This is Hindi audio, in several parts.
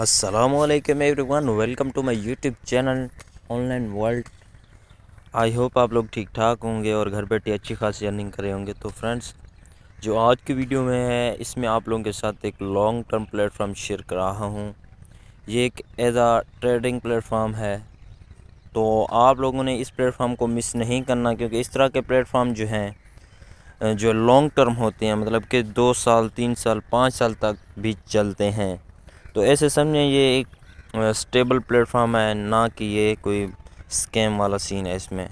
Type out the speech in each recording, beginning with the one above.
असलम वन welcome to my YouTube channel online world I hope आप लोग ठीक ठाक होंगे और घर बैठे अच्छी खासी अर्निंग करे होंगे तो फ्रेंड्स जो आज की वीडियो में है इसमें आप लोगों के साथ एक लॉन्ग टर्म प्लेटफॉर्म शेयर कर रहा हूँ ये एक एज आ ट्रेडिंग प्लेटफॉर्म है तो आप लोगों ने इस प्लेटफॉर्म को मिस नहीं करना क्योंकि इस तरह के प्लेटफॉर्म जो हैं जो लॉन्ग टर्म होते हैं मतलब कि दो साल तीन साल पाँच साल तक भी चलते हैं तो ऐसे समझें ये एक स्टेबल प्लेटफार्म है ना कि ये कोई स्कैम वाला सीन है इसमें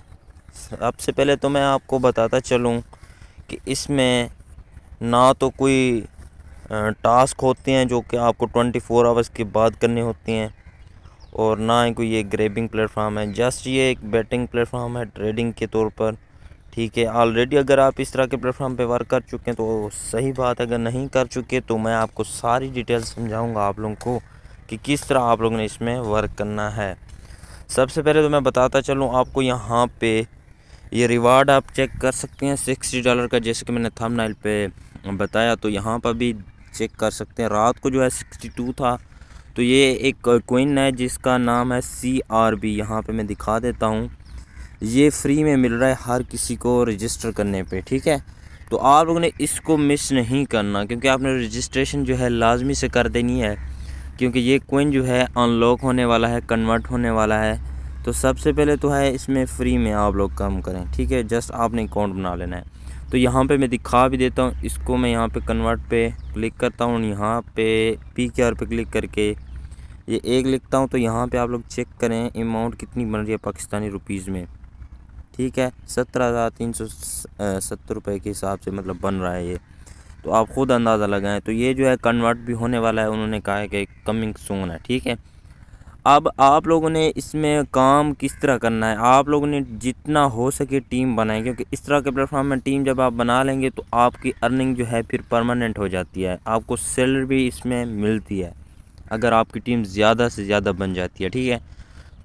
सबसे पहले तो मैं आपको बताता चलूँ कि इसमें ना तो कोई टास्क होते हैं जो कि आपको 24 फोर आवर्स के बाद करने होती हैं और ना ही कोई ये ग्रेबिंग प्लेटफार्म है जस्ट ये एक बैटिंग प्लेटफार्म है ट्रेडिंग के तौर पर ठीक है ऑलरेडी अगर आप इस तरह के प्लेटफॉर्म पे वर्क कर चुके हैं तो सही बात है अगर नहीं कर चुके तो मैं आपको सारी डिटेल्स समझाऊंगा आप लोगों को कि किस तरह आप लोगों ने इसमें वर्क करना है सबसे पहले तो मैं बताता चलूँ आपको यहाँ पे ये रिवार्ड आप चेक कर सकते हैं सिक्सटी डॉलर का जैसे कि मैंने थम नाइल बताया तो यहाँ पर भी चेक कर सकते हैं रात को जो है सिक्सटी टू था तो ये एक कोइन है जिसका नाम है सी आर बी यहाँ पर मैं दिखा देता हूँ ये फ्री में मिल रहा है हर किसी को रजिस्टर करने पे ठीक है तो आप लोगों ने इसको मिस नहीं करना क्योंकि आपने रजिस्ट्रेशन जो है लाजमी से कर देनी है क्योंकि ये कोइन जो है अनलॉक होने वाला है कन्वर्ट होने वाला है तो सबसे पहले तो है इसमें फ्री में आप लोग कम करें ठीक है जस्ट आपने अकाउंट बना लेना है तो यहाँ पे मैं दिखा भी देता हूँ इसको मैं यहाँ पे कन्वर्ट पे क्लिक करता हूँ यहाँ पे पी के आर पे क्लिक करके ये एक लिखता हूँ तो यहाँ पे आप लोग चेक करें अमाउंट कितनी बन रही है पाकिस्तानी रुपीज़ में ठीक है सत्रह हज़ार तीन सौ सत्तर रुपये के हिसाब से मतलब बन रहा है ये तो आप ख़ुद अंदाज़ा लगाएं तो ये जो है कन्वर्ट भी होने वाला है उन्होंने कहा है कि कमिंग सोन है ठीक है अब आप लोगों ने इसमें काम किस तरह करना है आप लोगों ने जितना हो सके टीम बनाए क्योंकि इस तरह के प्लेटफॉर्म में टीम जब आप बना लेंगे तो आपकी अर्निंग जो है फिर परमानेंट हो जाती है आपको सैलरी भी इसमें मिलती है अगर आपकी टीम ज़्यादा से ज़्यादा बन जाती है ठीक है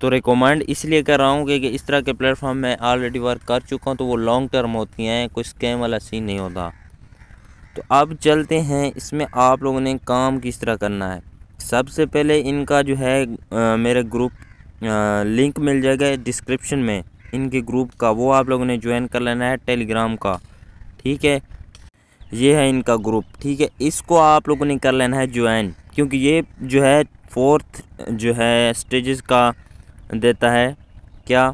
तो रिकमेंड इसलिए कर रहा हूँ कि, इस तरह के प्लेटफॉर्म में ऑलरेडी वर्क कर चुका हूँ तो वो लॉन्ग टर्म होती हैं कोई स्कैम वाला सीन नहीं होता तो अब चलते हैं इसमें आप लोगों ने काम किस तरह करना है सबसे पहले इनका जो है आ, मेरे ग्रुप लिंक मिल जाएगा डिस्क्रिप्शन में इनके ग्रुप का वो आप लोगों ने ज्वाइन कर लेना है टेलीग्राम का ठीक है ये है इनका ग्रुप ठीक है इसको आप लोगों ने कर लेना है ज्वाइन क्योंकि ये जो है फोर्थ जो है स्टेजेस का देता है क्या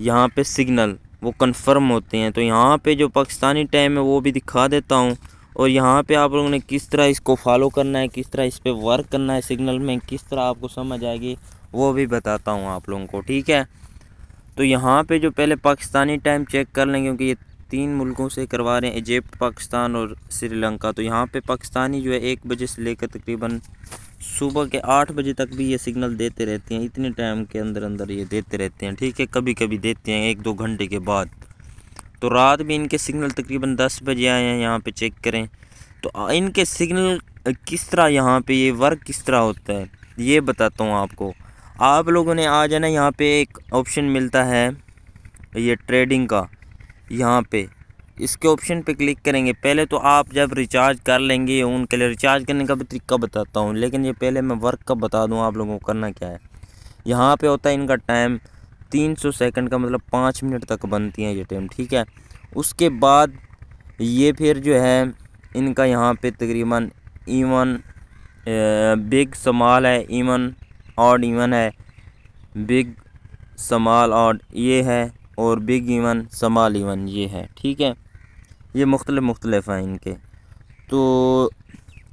यहाँ पे सिग्नल वो कंफर्म होते हैं तो यहाँ पे जो पाकिस्तानी टाइम है वो भी दिखा देता हूँ और यहाँ पे आप लोगों ने किस तरह इसको फॉलो करना है किस तरह इस पर वर्क करना है सिग्नल में किस तरह आपको समझ आएगी वो भी बताता हूँ आप लोगों को ठीक है तो यहाँ पे जो पहले पाकिस्तानी टाइम चेक कर लें क्योंकि ये तीन मुल्कों से करवा रहे हैं इजिप्ट पाकिस्तान और श्रीलंका तो यहाँ पे पाकिस्तानी जो है एक बजे से लेकर तकरीबन सुबह के आठ बजे तक भी ये सिग्नल देते रहते हैं इतने टाइम के अंदर अंदर ये देते रहते हैं ठीक है कभी कभी देते हैं एक दो घंटे के बाद तो रात भी इनके सिग्नल तकरीबन दस बजे आए हैं यहाँ पे चेक करें तो इनके सिग्नल किस तरह यहाँ पे ये वर्क किस तरह होता है ये बताता हूँ आपको आप लोगों ने आ जाना यहाँ पे एक ऑप्शन मिलता है ये ट्रेडिंग का यहाँ पे इसके ऑप्शन पे क्लिक करेंगे पहले तो आप जब रिचार्ज कर लेंगे उनके लिए रिचार्ज करने का भी तरीका बताता हूँ लेकिन ये पहले मैं वर्क का बता दूँ आप लोगों को करना क्या है यहाँ पे होता है इनका टाइम 300 सेकंड का मतलब पाँच मिनट तक बनती हैं ये टाइम ठीक है उसके बाद ये फिर जो है इनका यहाँ पर तकरीबन ईवन बिग समाल है ईवन ऑड ईवन है बिग समाल ऑड ये है और बिग इवन समाल इवन ये है ठीक है ये मुख्तलिफ मुख्तलिफ हैं इनके तो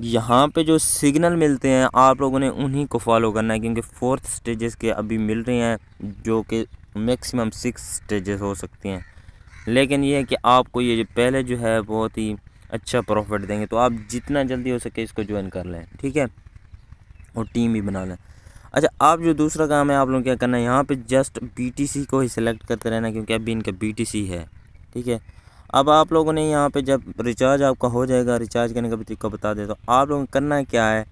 यहाँ पे जो सिग्नल मिलते हैं आप लोगों ने उन्हीं को फॉलो करना है क्योंकि फोर्थ स्टेजेस के अभी मिल रहे हैं जो कि मैक्सिमम सिक्स स्टेजेस हो सकती हैं लेकिन ये है कि आपको ये जो पहले जो है बहुत ही अच्छा प्रॉफिट देंगे तो आप जितना जल्दी हो सके इसको ज्वाइन कर लें ठीक है और टीम भी बना लें अच्छा आप जो दूसरा काम है आप लोग क्या करना है यहाँ पर जस्ट बी को ही सिलेक्ट करते रहना क्योंकि अभी इनका बी है ठीक है अब आप लोगों ने यहाँ पे जब रिचार्ज आपका हो जाएगा रिचार्ज करने का भी तरीका बता दे तो आप लोगों को करना क्या है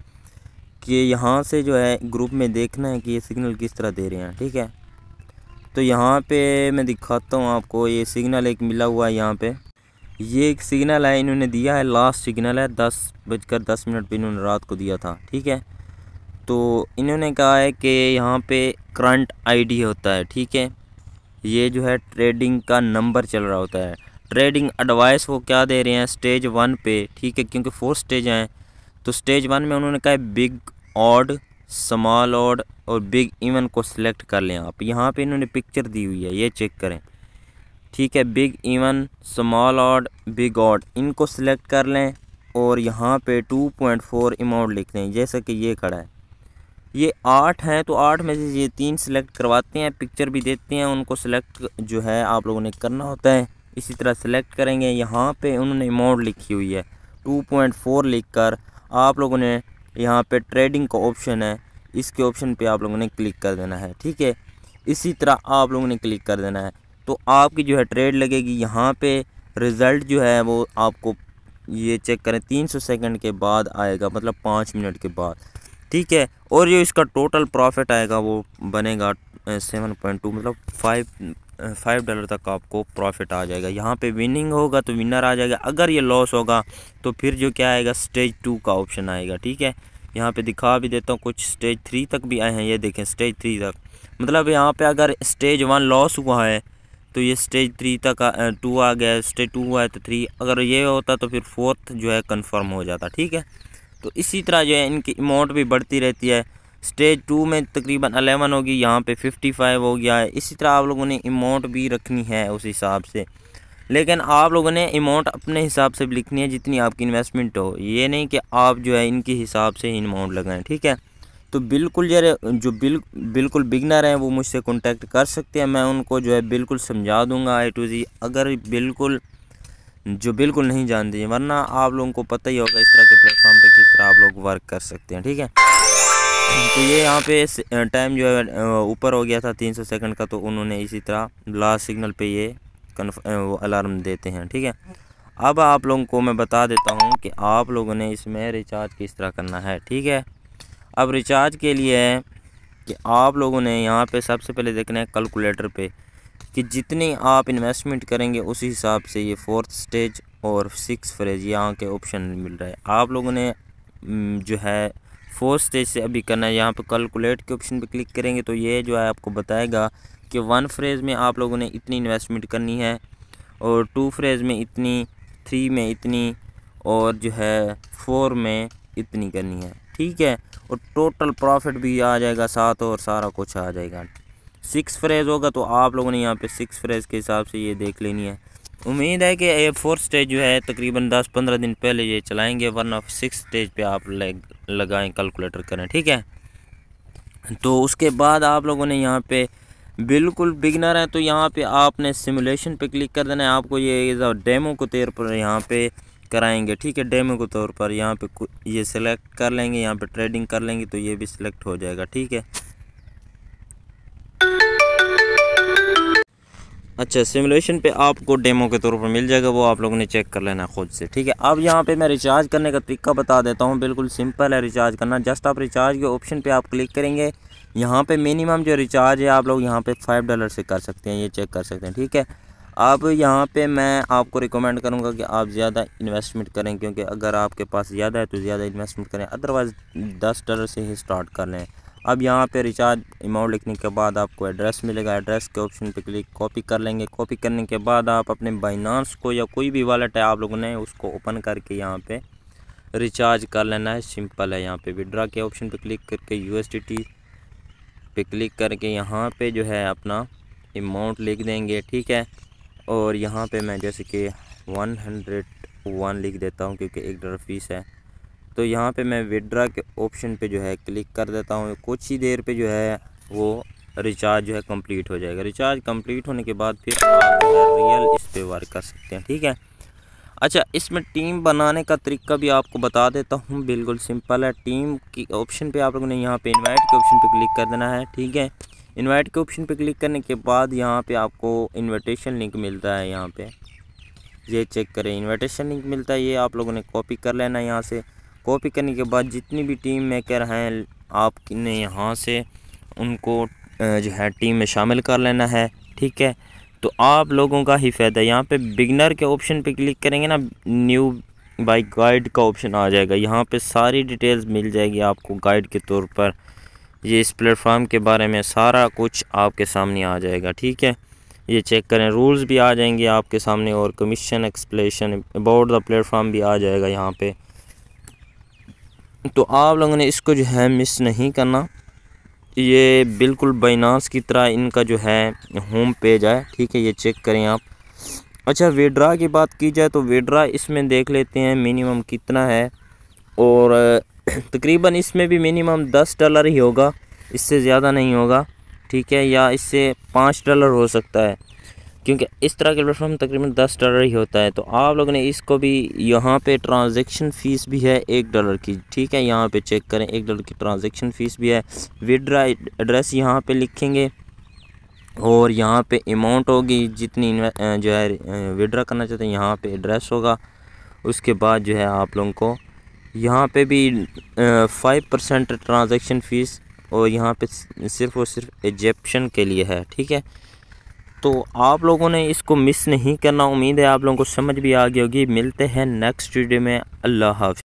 कि यहाँ से जो है ग्रुप में देखना है कि ये सिग्नल किस तरह दे रहे हैं ठीक है तो यहाँ पे मैं दिखाता हूँ आपको ये सिग्नल एक मिला हुआ है यहाँ पे ये एक सिग्नल है इन्होंने दिया है लास्ट सिग्नल है दस बजकर दस मिनट पर इन्होंने रात को दिया था ठीक है तो इन्होंने कहा है कि यहाँ पे करंट आईडी होता है ठीक है ये जो है ट्रेडिंग का नंबर चल रहा होता है ट्रेडिंग एडवाइस वो क्या दे रहे हैं स्टेज वन पे ठीक है क्योंकि फोर स्टेज हैं तो स्टेज वन में उन्होंने कहा है बिग ऑड स्मॉल ऑड और बिग इवन को सिलेक्ट कर लें आप यहाँ पे इन्होंने पिक्चर दी हुई है ये चेक करें ठीक है big even small odd big odd इनको सिलेक्ट कर लें और यहाँ पे 2.4 अमाउंट लिख दें जैसा कि ये खड़ा है ये आठ हैं तो आठ में से ये तीन सिलेक्ट करवाते हैं पिक्चर भी देते हैं उनको सिलेक्ट जो है आप लोगों ने करना होता है इसी तरह सेलेक्ट करेंगे यहाँ पे उन्होंने अमाउंट लिखी हुई है 2.4 लिखकर आप लोगों ने यहाँ पे ट्रेडिंग का ऑप्शन है इसके ऑप्शन पे आप लोगों ने क्लिक कर देना है ठीक है इसी तरह आप लोगों ने क्लिक कर देना है तो आपकी जो है ट्रेड लगेगी यहाँ पे रिज़ल्ट जो है वो आपको ये चेक करें तीन सौ सेकेंड के बाद आएगा मतलब पाँच मिनट के बाद ठीक है और जो इसका टोटल प्रॉफिट आएगा वो बनेगा सेवन पॉइंट टू मतलब फाइव फाइव डॉलर तक आपको प्रॉफिट आ जाएगा यहाँ पे विनिंग होगा तो विनर आ जाएगा अगर ये लॉस होगा तो फिर जो क्या आएगा स्टेज टू का ऑप्शन आएगा ठीक है यहाँ पे दिखा भी देता हूँ कुछ स्टेज थ्री तक भी आए हैं ये देखें स्टेज थ्री तक मतलब यहाँ पे अगर स्टेज वन लॉस हुआ है तो ये स्टेज थ्री तक टू आ गया स्टेज टू हुआ है तो थ्री अगर ये होता तो फिर फोर्थ जो है कन्फर्म हो जाता ठीक है तो इसी तरह जो है इनकी अमाउंट भी बढ़ती रहती है स्टेज टू में तकरीबन अलेवन होगी यहाँ पे फिफ्टी फाइव हो गया है इसी तरह आप लोगों ने अमाउंट भी रखनी है उस हिसाब से लेकिन आप लोगों ने अमाउंट अपने हिसाब से भी लिखनी है जितनी आपकी इन्वेस्टमेंट हो ये नहीं कि आप जो है इनके हिसाब से ही अमाउंट लगाएं ठीक है तो बिल्कुल यार जो बिल बिल्कुल बिगनर हैं वो मुझसे कॉन्टेक्ट कर सकते हैं मैं उनको जो है बिल्कुल समझा दूंगा आई टू जी अगर बिल्कुल जो बिल्कुल नहीं जानते वरना आप लोगों को पता ही होगा इस तरह के प्लेटफॉर्म पर किस तरह आप लोग वर्क कर सकते हैं ठीक है तो ये यहाँ पे टाइम जो है ऊपर हो गया था 300 सेकंड का तो उन्होंने इसी तरह लास्ट सिग्नल पे ये कन्फ वो अलार्म देते हैं ठीक है अब आप लोगों को मैं बता देता हूँ कि आप लोगों ने इसमें रिचार्ज किस तरह करना है ठीक है अब रिचार्ज के लिए है कि आप लोगों ने यहाँ पे सबसे पहले देखना है कैलकुलेटर पे कि जितनी आप इन्वेस्टमेंट करेंगे उसी हिसाब से ये फोर्थ स्टेज और सिक्स फ्रेज यहाँ के ऑप्शन मिल रहा है आप लोगों ने जो है फोर्थ स्टेज से अभी करना है यहाँ पर कैलकुलेट के ऑप्शन पर क्लिक करेंगे तो ये जो है आपको बताएगा कि वन फ्रेज़ में आप लोगों ने इतनी इन्वेस्टमेंट करनी है और टू फ्रेज़ में इतनी थ्री में इतनी और जो है फोर में इतनी करनी है ठीक है और टोटल प्रॉफिट भी आ जाएगा साथ और सारा कुछ आ जाएगा सिक्स फ्रेज़ होगा तो आप लोगों ने यहाँ पे सिक्स फ्रेज़ के हिसाब से ये देख लेनी है उम्मीद है कि ये फोर्थ स्टेज जो है तकरीबन 10-15 दिन पहले ये चलाएंगे वरना सिक्स स्टेज पे आप लग लगाएं कैलकुलेटर करें ठीक है तो उसके बाद आप लोगों ने यहाँ पे बिल्कुल बिगनर है तो यहाँ पे आपने सिमुलेशन पे क्लिक कर देना है आपको ये डेमो को तौर पर यहाँ पे कराएंगे ठीक है डेमो के तौर पर यहाँ पे ये सिलेक्ट कर लेंगे यहाँ पे ट्रेडिंग कर लेंगे तो ये भी सिलेक्ट हो जाएगा ठीक है अच्छा सिमुलेशन पे आपको डेमो के तौर पर मिल जाएगा वो आप लोगों ने चेक कर लेना खुद से ठीक है अब यहाँ पे मैं रिचार्ज करने का तरीका बता देता हूँ बिल्कुल सिंपल है रिचार्ज करना जस्ट आप रिचार्ज के ऑप्शन पे आप क्लिक करेंगे यहाँ पे मिनिमम जो रिचार्ज है आप लोग यहाँ पे फाइव डॉलर से कर सकते हैं ये चेक कर सकते हैं ठीक है अब यहाँ पर मैं आपको रिकमेंड करूँगा कि आप ज़्यादा इन्वेस्टमेंट करें क्योंकि अगर आपके पास ज़्यादा है तो ज़्यादा इन्वेस्टमेंट करें अदरवाइज़ दस डॉलर से ही स्टार्ट कर लें अब यहाँ पे रिचार्ज अमाउंट लिखने के बाद आपको एड्रेस मिलेगा एड्रेस के ऑप्शन पे क्लिक कॉपी कर लेंगे कॉपी करने के बाद आप अपने बाइनांस को या कोई भी वॉलेट है आप लोगों ने उसको ओपन करके यहाँ पे रिचार्ज कर लेना है सिंपल है यहाँ पे विड्रा के ऑप्शन पे क्लिक करके यू एस पे क्लिक करके यहाँ पर जो है अपना अमाउंट लिख देंगे ठीक है और यहाँ पर मैं जैसे कि वन हंड्रेड वन लिख देता हूँ क्योंकि एक डॉलर फीस है तो यहाँ पे मैं विड्रा के ऑप्शन पे जो है क्लिक कर देता हूँ कुछ ही देर पे जो है वो रिचार्ज जो है कंप्लीट हो जाएगा रिचार्ज कंप्लीट होने के बाद फिर आप रियल इस पर वर्क कर सकते हैं ठीक है अच्छा इसमें टीम बनाने का तरीका भी आपको बता देता हूँ बिल्कुल सिंपल है टीम की ऑप्शन पे आप लोगों ने यहाँ पे इनवाइट के ऑप्शन पे क्लिक कर देना है ठीक है इनवाइट के ऑप्शन पे क्लिक करने के बाद यहाँ पे आपको इनविटेशन लिंक मिलता है यहाँ पे ये चेक करें इनविटेशन लिंक मिलता है ये आप लोगों ने कॉपी कर लेना है यहाँ से कॉपी करने के बाद जितनी भी टीम मेकर हैं आपने यहाँ से उनको जो है टीम में शामिल कर लेना है ठीक है तो आप लोगों का ही फ़ायदा है यहाँ पे बिगनर के ऑप्शन पे क्लिक करेंगे ना न्यू बाई गाइड का ऑप्शन आ जाएगा यहाँ पे सारी डिटेल्स मिल जाएगी आपको गाइड के तौर पर ये इस प्लेटफॉर्म के बारे में सारा कुछ आपके सामने आ जाएगा ठीक है ये चेक करें रूल्स भी आ जाएंगे आपके सामने और commission explanation about the platform भी आ जाएगा यहाँ पर तो आप लोगों ने इसको जो है मिस नहीं करना ये बिल्कुल बैनास की तरह इनका जो है होम पेज है ठीक है ये चेक करें आप अच्छा विड्रा की बात की जाए तो विड्रा इसमें देख लेते हैं मिनिमम कितना है और तकरीबन इसमें भी मिनिमम दस डॉलर ही होगा इससे ज़्यादा नहीं होगा ठीक है या इससे पाँच डॉलर हो सकता है क्योंकि इस तरह के प्लेटफॉर्म तकरीबन दस डॉलर ही होता है तो आप लोगों ने इसको भी यहाँ पे ट्रांजैक्शन फ़ीस भी है एक डॉलर की ठीक है यहाँ पे चेक करें एक डॉलर की ट्रांजैक्शन फ़ीस भी है विड्रा एड्रेस यहाँ पे लिखेंगे और यहाँ पे अमाउंट होगी जितनी जो है विड्रा करना चाहते हैं यहाँ पर एड्रेस होगा उसके बाद जो है आप लोगों को यहाँ पर भी फाइव परसेंट ट्रांजेक्शन फ़ीस और यहाँ पर सिर्फ और सिर्फ एजेप्शन के लिए है ठीक है तो आप लोगों ने इसको मिस नहीं करना उम्मीद है आप लोगों को समझ भी आ गई होगी मिलते हैं नेक्स्ट वीडियो में अल्लाह हाफि